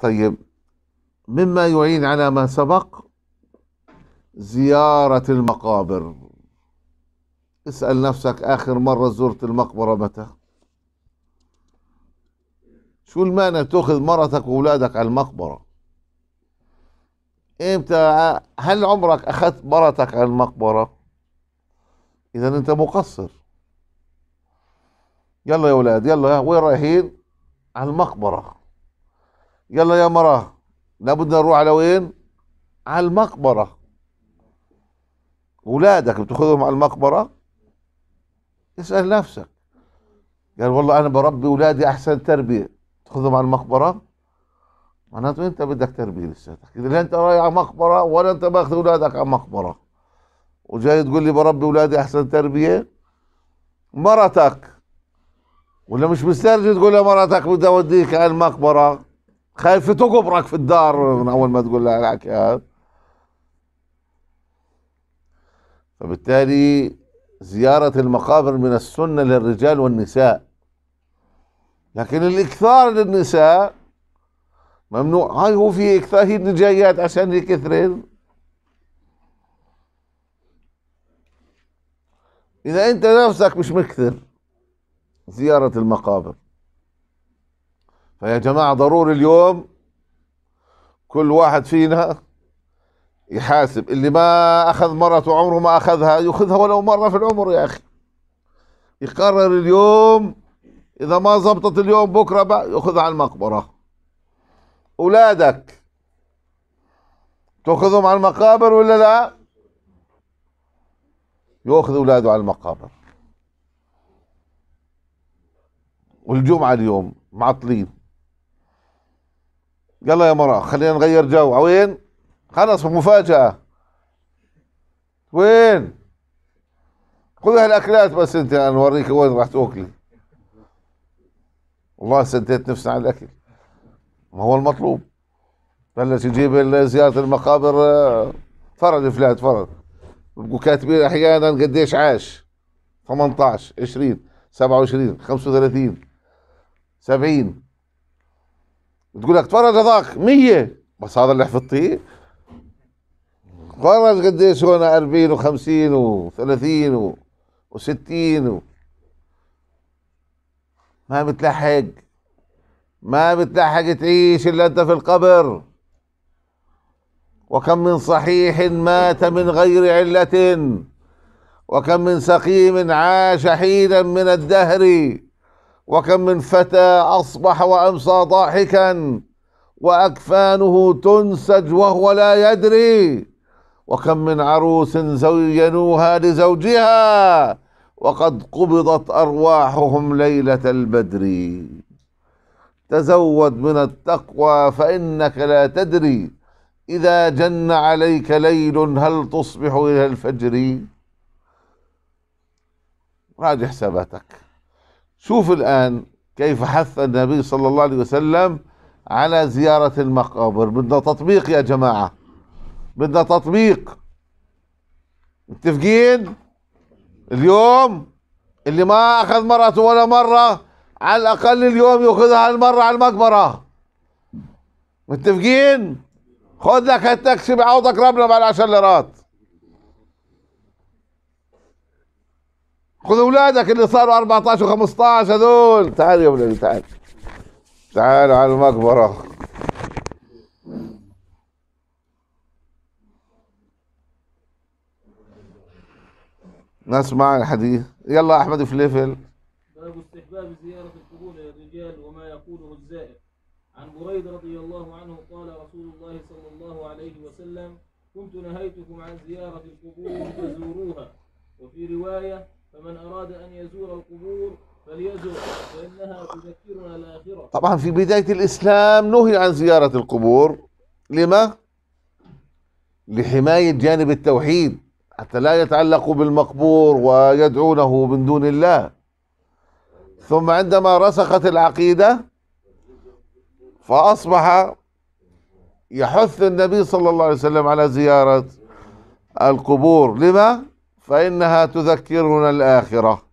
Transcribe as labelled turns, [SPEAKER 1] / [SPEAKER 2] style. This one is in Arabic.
[SPEAKER 1] طيب مما يعين على ما سبق زيارة المقابر اسأل نفسك آخر مرة زرت المقبرة متى شو المانع تأخذ مرتك وأولادك على المقبرة امتى هل عمرك أخذت مرتك على المقبرة إذا أنت مقصر يلا يا أولاد يلا وين رايحين على المقبره يلا يا لا لابد نروح على وين على المقبرة أولادك بتاخذهم على المقبرة اسأل نفسك قال والله أنا بربي أولادي أحسن تربية تاخذهم على المقبرة معناته أنت بدك تربية لساتك لا أنت رايح على مقبرة ولا أنت باخذ أولادك على مقبرة وجاي تقول لي بربي أولادي أحسن تربية مرتك ولا مش مسترجي تقول لمرتك بدي أوديك على المقبرة خايف تقبرك في الدار من اول ما تقول لها الحكي هذا فبالتالي زيارة المقابر من السنة للرجال والنساء لكن الإكثار للنساء ممنوع هاي هو في إكثار هي جايات عشان يكثرن إذا أنت نفسك مش مكثر زيارة المقابر فيا جماعة ضروري اليوم كل واحد فينا يحاسب اللي ما أخذ مرته عمره ما أخذها يأخذها ولو مرة في العمر يا أخي يقرر اليوم إذا ما زبطت اليوم بكرة بقى يأخذها على المقبرة أولادك تأخذهم على المقابر ولا لا يأخذ أولاده على المقابر والجمعة اليوم معطلين يلا يا مرأة خلينا نغير جو وين خلص مفاجأة وين خذ هالاكلات بس انت انا اوريك وين راح تاكلي والله سديت نفسنا على الاكل ما هو المطلوب بلش يجيب زياره المقابر آه، فرد فلان فرد بقوا كاتبين احيانا قديش عاش 18 20 27 35 70 تقول لك تفرج هذاك 100 بس هذا اللي حفظتيه تفرج قديش هون 40 و50 و30 و60 و... ما بتلحق ما بتلحق تعيش الا انت في القبر وكم من صحيح مات من غير عله وكم من سقيم عاش حينا من الدهر وكم من فتى أصبح وأمسى ضاحكا وأكفانه تنسج وهو لا يدري وكم من عروس زينوها لزوجها وقد قبضت أرواحهم ليلة البدر تزود من التقوى فإنك لا تدري إذا جن عليك ليل هل تصبح إلى الفجر راجع حساباتك شوف الآن كيف حث النبي صلى الله عليه وسلم على زيارة المقابر بدنا تطبيق يا جماعة بدنا تطبيق متفقين اليوم اللي ما أخذ مرته ولا مرة على الأقل اليوم يأخذها المرة على المقبرة متفقين خذ لك التاكسي بعوضك ربنا بعد عشر ليرات خذ اولادك اللي صاروا 14 و15 هذول تعال يا ولدي تعال تعال على المقبره نسمع الحديث يلا احمد فليفل باب استحباب زياره القبور للرجال وما يقوله الزائر عن بريد رضي الله عنه قال رسول الله صلى الله عليه وسلم كنت نهيتكم عن زياره القبور فزوروها وفي روايه فمن أراد أن يزور القبور فليزور فإنها تذكرنا الآخرة طبعا في بداية الإسلام نهي عن زيارة القبور لما؟ لحماية جانب التوحيد حتى لا يتعلقوا بالمقبور ويدعونه من دون الله ثم عندما رسخت العقيدة فأصبح يحث النبي صلى الله عليه وسلم على زيارة القبور لما؟ فإنها تذكرنا الآخرة